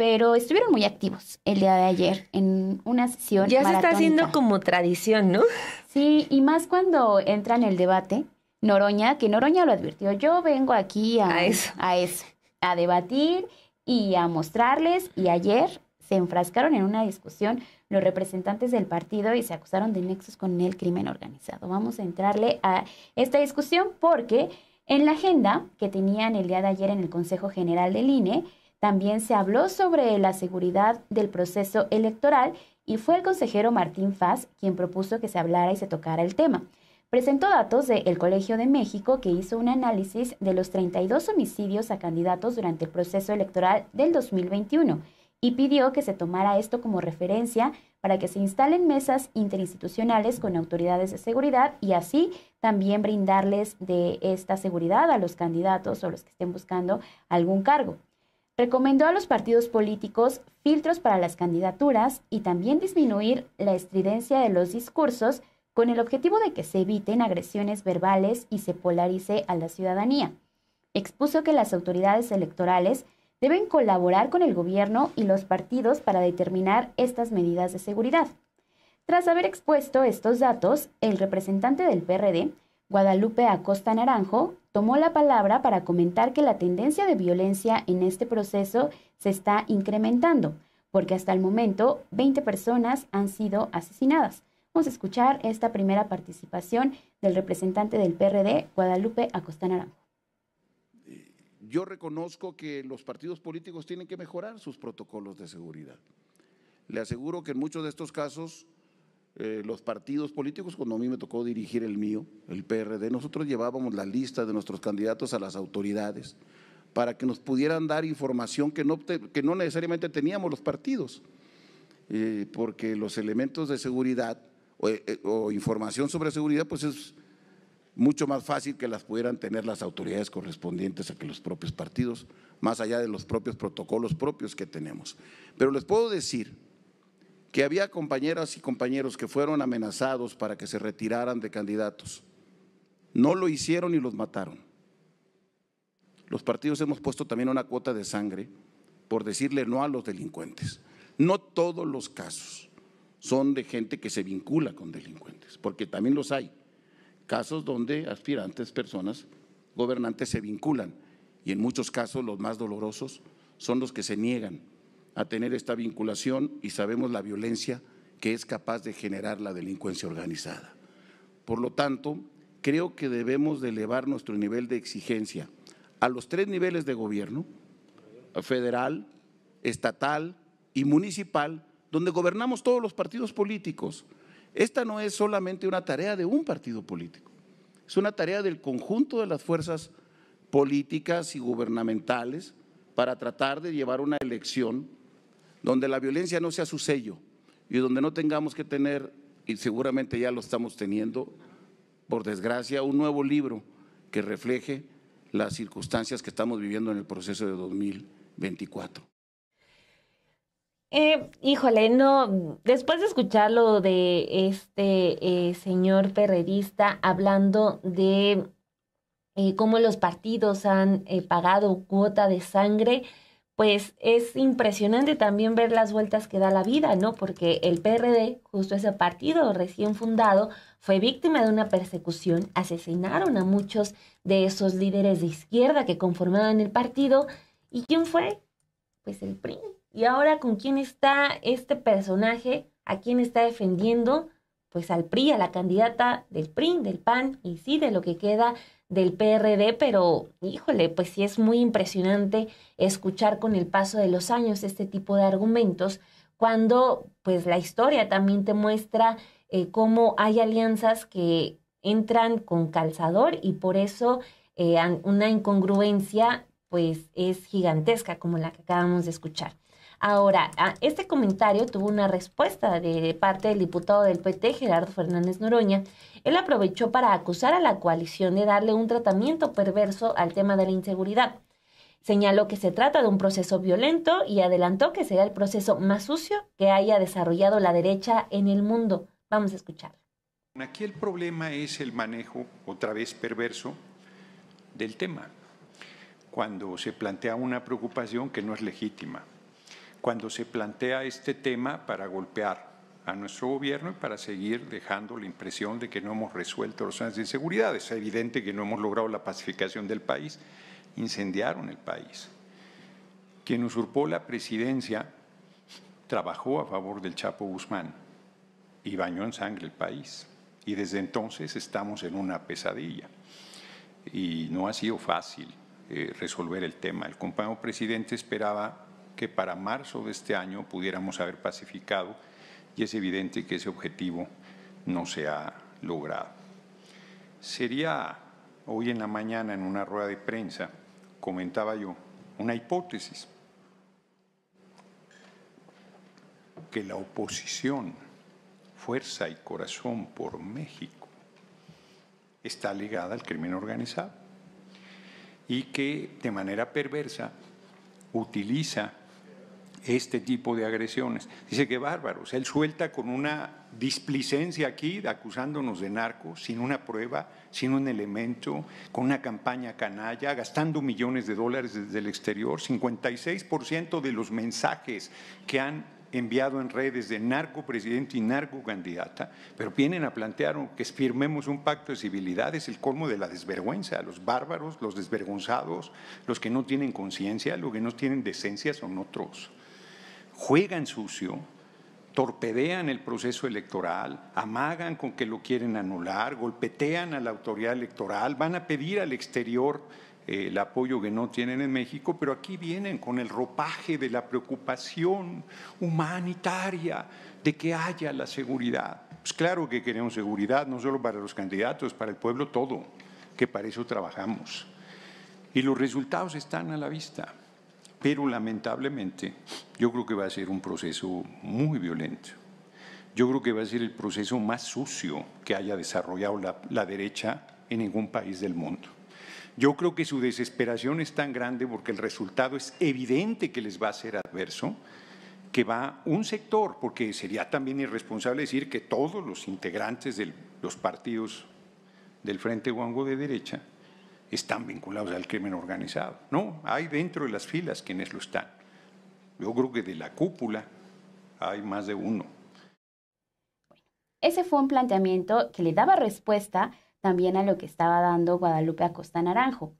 pero estuvieron muy activos el día de ayer en una sesión. Ya se está haciendo como tradición, ¿no? Sí, y más cuando entra en el debate Noroña, que Noroña lo advirtió, yo vengo aquí a, a eso, a debatir y a mostrarles, y ayer se enfrascaron en una discusión los representantes del partido y se acusaron de nexos con el crimen organizado. Vamos a entrarle a esta discusión porque en la agenda que tenían el día de ayer en el Consejo General del INE, también se habló sobre la seguridad del proceso electoral y fue el consejero Martín Faz quien propuso que se hablara y se tocara el tema. Presentó datos del Colegio de México que hizo un análisis de los 32 homicidios a candidatos durante el proceso electoral del 2021 y pidió que se tomara esto como referencia para que se instalen mesas interinstitucionales con autoridades de seguridad y así también brindarles de esta seguridad a los candidatos o los que estén buscando algún cargo. Recomendó a los partidos políticos filtros para las candidaturas y también disminuir la estridencia de los discursos con el objetivo de que se eviten agresiones verbales y se polarice a la ciudadanía. Expuso que las autoridades electorales deben colaborar con el gobierno y los partidos para determinar estas medidas de seguridad. Tras haber expuesto estos datos, el representante del PRD, Guadalupe Acosta Naranjo, tomó la palabra para comentar que la tendencia de violencia en este proceso se está incrementando, porque hasta el momento 20 personas han sido asesinadas. Vamos a escuchar esta primera participación del representante del PRD, Guadalupe Acosta Naranjo. Yo reconozco que los partidos políticos tienen que mejorar sus protocolos de seguridad. Le aseguro que en muchos de estos casos eh, los partidos políticos, cuando a mí me tocó dirigir el mío, el PRD, nosotros llevábamos la lista de nuestros candidatos a las autoridades para que nos pudieran dar información que no, necesariamente teníamos los partidos, eh, porque los elementos de seguridad eh, o, información sobre seguridad, pues es mucho más fácil que las pudieran tener las autoridades correspondientes a que los propios partidos, más allá de los propios protocolos propios que tenemos. Pero les puedo decir que había compañeras y compañeros que fueron amenazados para que se retiraran de candidatos. No lo hicieron y los mataron. Los partidos hemos puesto también una cuota de sangre por decirle no a los delincuentes. No todos los casos son de gente que se vincula con delincuentes, porque también los hay. Casos donde aspirantes, personas, gobernantes se vinculan y en muchos casos los más dolorosos son los que se niegan a tener esta vinculación y sabemos la violencia que es capaz de generar la delincuencia organizada. Por lo tanto, creo que debemos de elevar nuestro nivel de exigencia a los tres niveles de gobierno, federal, estatal y municipal, donde gobernamos todos los partidos políticos. Esta no es solamente una tarea de un partido político, es una tarea del conjunto de las fuerzas políticas y gubernamentales para tratar de llevar una elección donde la violencia no sea su sello y donde no tengamos que tener, y seguramente ya lo estamos teniendo, por desgracia, un nuevo libro que refleje las circunstancias que estamos viviendo en el proceso de 2024. Eh, híjole, no, después de escuchar lo de este eh, señor perredista hablando de eh, cómo los partidos han eh, pagado cuota de sangre, pues es impresionante también ver las vueltas que da la vida, ¿no? Porque el PRD, justo ese partido recién fundado, fue víctima de una persecución, asesinaron a muchos de esos líderes de izquierda que conformaban el partido. ¿Y quién fue? Pues el PRI. ¿Y ahora con quién está este personaje? ¿A quién está defendiendo? pues al PRI, a la candidata del PRI, del PAN y sí de lo que queda del PRD, pero híjole, pues sí es muy impresionante escuchar con el paso de los años este tipo de argumentos cuando pues la historia también te muestra eh, cómo hay alianzas que entran con calzador y por eso eh, una incongruencia pues es gigantesca como la que acabamos de escuchar. Ahora, ah, este comentario tuvo una respuesta de parte del diputado del PT, Gerardo Fernández Noroña. Él aprovechó para acusar a la coalición de darle un tratamiento perverso al tema de la inseguridad. Señaló que se trata de un proceso violento y adelantó que será el proceso más sucio que haya desarrollado la derecha en el mundo. Vamos a escuchar. Aquí el problema es el manejo, otra vez perverso, del tema, cuando se plantea una preocupación que no es legítima cuando se plantea este tema para golpear a nuestro gobierno y para seguir dejando la impresión de que no hemos resuelto los temas de inseguridad. Es evidente que no hemos logrado la pacificación del país. Incendiaron el país. Quien usurpó la presidencia trabajó a favor del Chapo Guzmán y bañó en sangre el país. Y desde entonces estamos en una pesadilla. Y no ha sido fácil eh, resolver el tema. El compañero presidente esperaba que para marzo de este año pudiéramos haber pacificado y es evidente que ese objetivo no se ha logrado. Sería hoy en la mañana en una rueda de prensa, comentaba yo, una hipótesis que la oposición, fuerza y corazón por México, está ligada al crimen organizado y que de manera perversa utiliza este tipo de agresiones. Dice que bárbaros, él suelta con una displicencia aquí, acusándonos de narco, sin una prueba, sin un elemento, con una campaña canalla, gastando millones de dólares desde el exterior. 56% de los mensajes que han enviado en redes de narco presidente y narco candidata, pero vienen a plantear que firmemos un pacto de civilidad, es el colmo de la desvergüenza, los bárbaros, los desvergonzados, los que no tienen conciencia, los que no tienen decencia son otros juegan sucio, torpedean el proceso electoral, amagan con que lo quieren anular, golpetean a la autoridad electoral, van a pedir al exterior eh, el apoyo que no tienen en México, pero aquí vienen con el ropaje de la preocupación humanitaria de que haya la seguridad. Pues claro que queremos seguridad, no solo para los candidatos, para el pueblo todo, que para eso trabajamos. Y los resultados están a la vista. Pero lamentablemente yo creo que va a ser un proceso muy violento. Yo creo que va a ser el proceso más sucio que haya desarrollado la, derecha en ningún país del mundo. Yo creo que su desesperación es tan grande porque el resultado es evidente que les va a ser adverso, que va un sector, porque sería también irresponsable decir que todos los integrantes de los partidos del Frente Huango de derecha están vinculados al crimen organizado. No, hay dentro de las filas quienes lo están. Yo creo que de la cúpula hay más de uno. Ese fue un planteamiento que le daba respuesta también a lo que estaba dando Guadalupe Acosta Naranjo.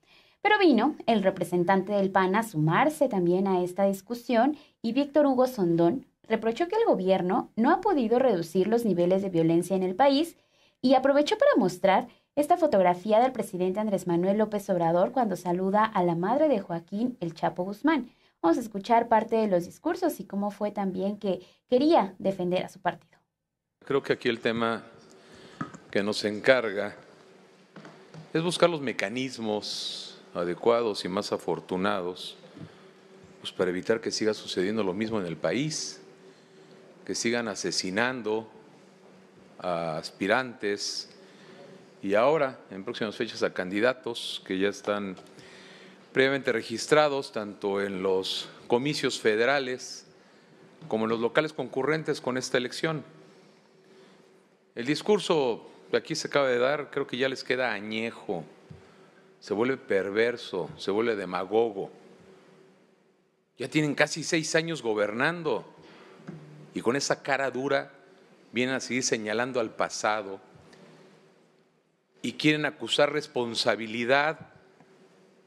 Pero vino el representante del PAN a sumarse también a esta discusión y Víctor Hugo Sondón reprochó que el gobierno no ha podido reducir los niveles de violencia en el país y aprovechó para mostrar esta fotografía del presidente Andrés Manuel López Obrador cuando saluda a la madre de Joaquín El Chapo Guzmán. Vamos a escuchar parte de los discursos y cómo fue también que quería defender a su partido. Creo que aquí el tema que nos encarga es buscar los mecanismos adecuados y más afortunados pues para evitar que siga sucediendo lo mismo en el país, que sigan asesinando a aspirantes, y ahora, en próximas fechas, a candidatos que ya están previamente registrados, tanto en los comicios federales como en los locales concurrentes con esta elección. El discurso que aquí se acaba de dar creo que ya les queda añejo, se vuelve perverso, se vuelve demagogo. Ya tienen casi seis años gobernando y con esa cara dura vienen a seguir señalando al pasado y quieren acusar responsabilidad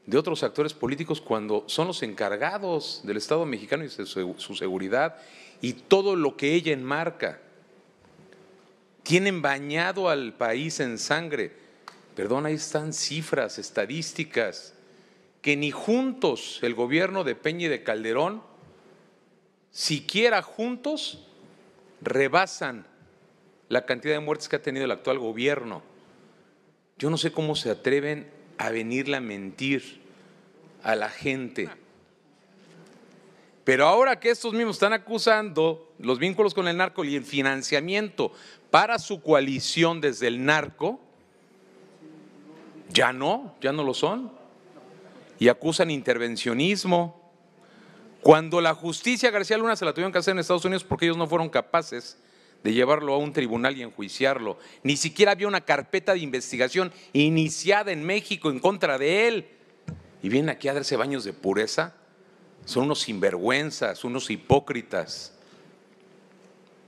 de otros actores políticos cuando son los encargados del Estado mexicano y de su, seguridad y todo lo que ella enmarca. Tienen bañado al país en sangre. Perdón, ahí están cifras, estadísticas, que ni juntos el gobierno de Peña y de Calderón, siquiera juntos, rebasan la cantidad de muertes que ha tenido el actual gobierno. Yo no sé cómo se atreven a venirle a mentir a la gente. Pero ahora que estos mismos están acusando los vínculos con el narco y el financiamiento para su coalición desde el narco, ya no, ya no lo son. Y acusan intervencionismo. Cuando la justicia García Luna se la tuvieron que hacer en Estados Unidos porque ellos no fueron capaces de llevarlo a un tribunal y enjuiciarlo. Ni siquiera había una carpeta de investigación iniciada en México en contra de él. Y vienen aquí a darse baños de pureza. Son unos sinvergüenzas, unos hipócritas.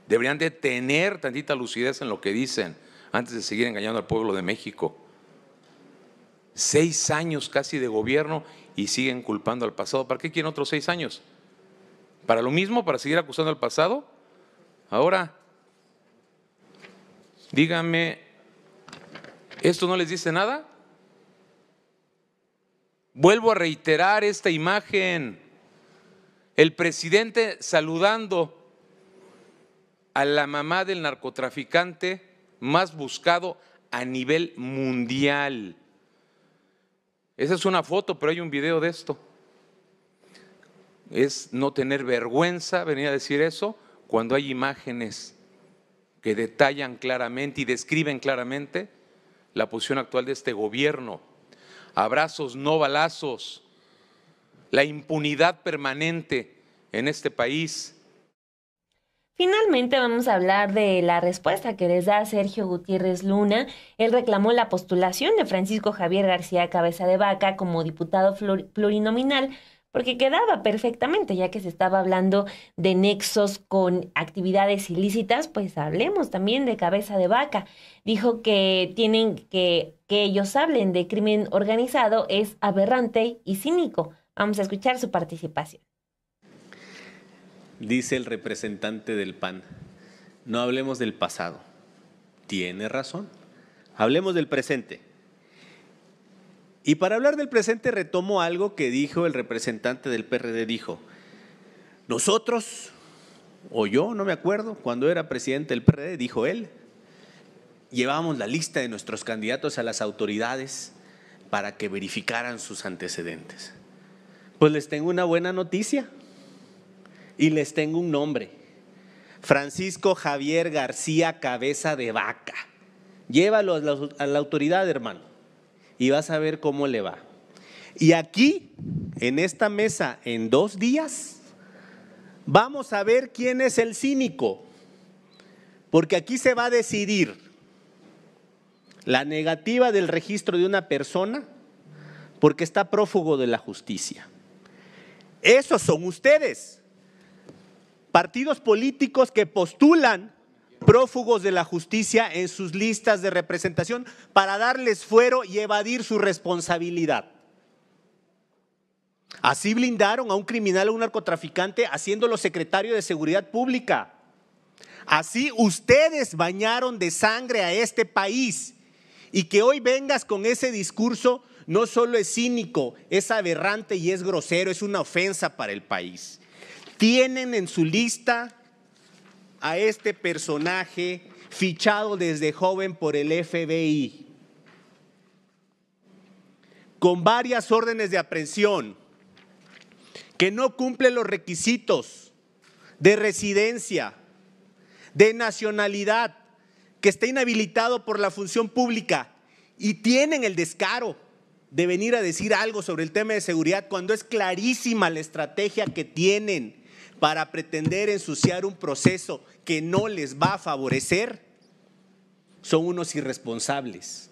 Deberían de tener tantita lucidez en lo que dicen antes de seguir engañando al pueblo de México. Seis años casi de gobierno y siguen culpando al pasado. ¿Para qué quieren otros seis años? ¿Para lo mismo? ¿Para seguir acusando al pasado? Ahora, Dígame, ¿esto no les dice nada? Vuelvo a reiterar esta imagen. El presidente saludando a la mamá del narcotraficante más buscado a nivel mundial. Esa es una foto, pero hay un video de esto. Es no tener vergüenza venir a decir eso cuando hay imágenes que detallan claramente y describen claramente la posición actual de este gobierno. Abrazos, no balazos, la impunidad permanente en este país. Finalmente vamos a hablar de la respuesta que les da Sergio Gutiérrez Luna. Él reclamó la postulación de Francisco Javier García Cabeza de Vaca como diputado plurinominal porque quedaba perfectamente, ya que se estaba hablando de nexos con actividades ilícitas, pues hablemos también de cabeza de vaca. Dijo que tienen que, que ellos hablen de crimen organizado es aberrante y cínico. Vamos a escuchar su participación. Dice el representante del PAN, no hablemos del pasado. Tiene razón. Hablemos del presente. Y para hablar del presente retomo algo que dijo el representante del PRD, dijo, nosotros, o yo, no me acuerdo, cuando era presidente del PRD, dijo él, llevamos la lista de nuestros candidatos a las autoridades para que verificaran sus antecedentes. Pues les tengo una buena noticia y les tengo un nombre. Francisco Javier García Cabeza de Vaca. Llévalo a la autoridad, hermano y vas a ver cómo le va. Y aquí, en esta mesa, en dos días, vamos a ver quién es el cínico, porque aquí se va a decidir la negativa del registro de una persona porque está prófugo de la justicia. Esos son ustedes, partidos políticos que postulan prófugos de la justicia en sus listas de representación para darles fuero y evadir su responsabilidad. Así blindaron a un criminal o un narcotraficante haciéndolo secretario de Seguridad Pública. Así ustedes bañaron de sangre a este país. Y que hoy vengas con ese discurso no solo es cínico, es aberrante y es grosero, es una ofensa para el país. Tienen en su lista a este personaje fichado desde joven por el FBI, con varias órdenes de aprehensión, que no cumple los requisitos de residencia, de nacionalidad, que está inhabilitado por la función pública y tienen el descaro de venir a decir algo sobre el tema de seguridad cuando es clarísima la estrategia que tienen para pretender ensuciar un proceso que no les va a favorecer, son unos irresponsables.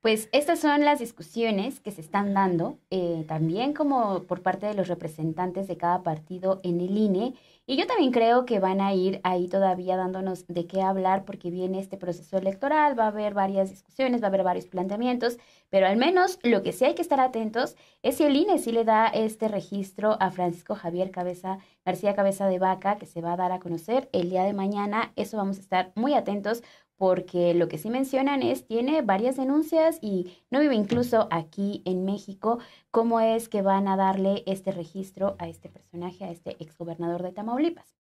Pues estas son las discusiones que se están dando eh, también como por parte de los representantes de cada partido en el INE. Y yo también creo que van a ir ahí todavía dándonos de qué hablar porque viene este proceso electoral, va a haber varias discusiones, va a haber varios planteamientos, pero al menos lo que sí hay que estar atentos es si el INE sí le da este registro a Francisco Javier Cabeza, García Cabeza de Vaca, que se va a dar a conocer el día de mañana. Eso vamos a estar muy atentos porque lo que sí mencionan es, tiene varias denuncias y no vive incluso aquí en México. ¿Cómo es que van a darle este registro a este personaje, a este exgobernador de Tamaulipas?